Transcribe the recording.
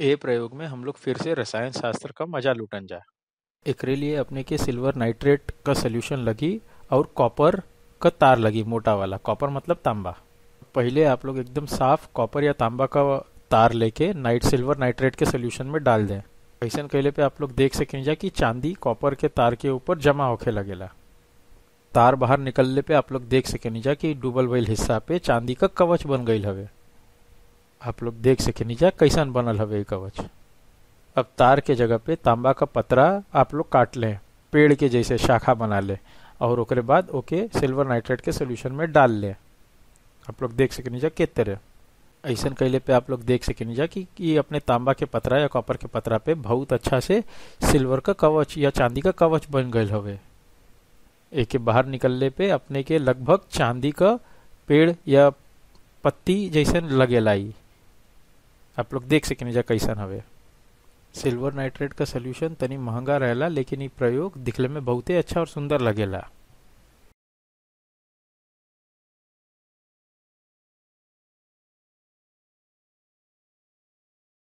ए प्रयोग में हम लोग फिर से रसायन शास्त्र का मजा लुटन जाए एक लिए अपने के सिल्वर नाइट्रेट का सोल्यूशन लगी और कॉपर का तार लगी मोटा वाला कॉपर मतलब तांबा पहले आप लोग एकदम साफ कॉपर या तांबा का तार लेके नाइट सिल्वर नाइट्रेट के सोल्यूशन में डाल दें ऐसा कहले पे आप लोग देख सकें जा कि चांदी कॉपर के तार के ऊपर जमा होके लगेला तार बाहर निकलने पे आप लोग देख सकें जा कि डूबल वेल हिस्सा पे चांदी का कवच बन गई हवे आप लोग देख सके नीचा कैसन बनल हवे कवच अब तार के जगह पे तांबा का पतरा आप लोग काट लें पेड़ के जैसे शाखा बना लें और ओकरे बाद ओके सिल्वर नाइट्रेट के सोल्यूशन में डाल लें आप लोग देख सके नीचा के तरह ऐसा कैले पे आप लोग देख सके नीचा कि, ये अपने तांबा के पतरा या कॉपर के पतरा पे बहुत अच्छा से सिल्वर का कवच या चांदी का कवच बन गए हवे एक के बाहर निकलने पे अपने के लगभग चांदी का पेड़ या पत्ती जैसे लगे लाई आप लोग देख सकें जा कैसन हवे सिल्वर नाइट्रेट का सोल्यूशन तनी महंगा रहेला लेकिन ये प्रयोग दिखले में बहुत ही अच्छा और सुंदर लगेला